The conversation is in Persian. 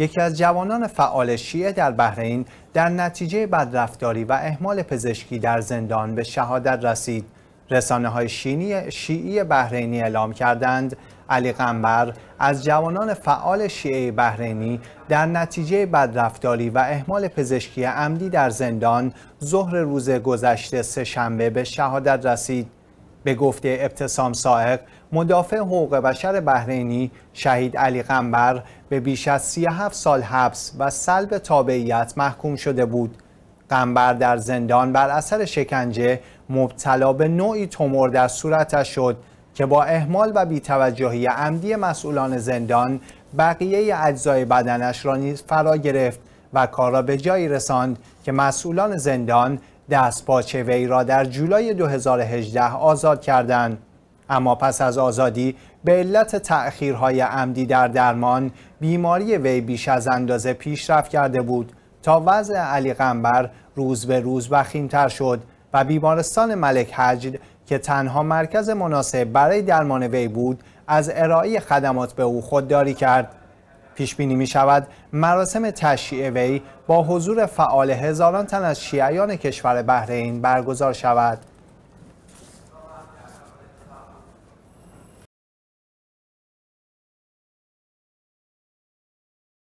یکی از جوانان فعال شیعه در بحرین در نتیجه بدرفتاری و اهمال پزشکی در زندان به شهادت رسید رسانه های شیعی بحرینی اعلام کردند علی قنبر از جوانان فعال شیعه بحرینی در نتیجه بدرفتاری و اهمال پزشکی عمدی در زندان ظهر روز گذشته شنبه به شهادت رسید به گفته ابتسام سائق مدافع حقوق بشر بحرینی شهید علی قنبر به بیش از 37 سال حبس و سلب تابعیت محکوم شده بود قنبر در زندان بر اثر شکنجه مبتلا به نوعی تومور در صورتش شد که با اهمال و بیتوجهی عمدی مسئولان زندان بقیه اجزای بدنش را نیز فرا گرفت و کار را به جایی رساند که مسئولان زندان دستپاچه وی را در جولای 2018 آزاد کردند اما پس از آزادی به علت تأخیرهای عمدی در درمان بیماری وی بیش از اندازه پیشرفت کرده بود تا وضع علی قنبر روز به روز وخیمتر شد و بیمارستان ملک حجد که تنها مرکز مناسب برای درمان وی بود از ارائه خدمات به او خودداری کرد پیش بینی می شود مراسم تشییع وی با حضور فعال هزاران تن از شیعیان کشور بحرین برگزار شود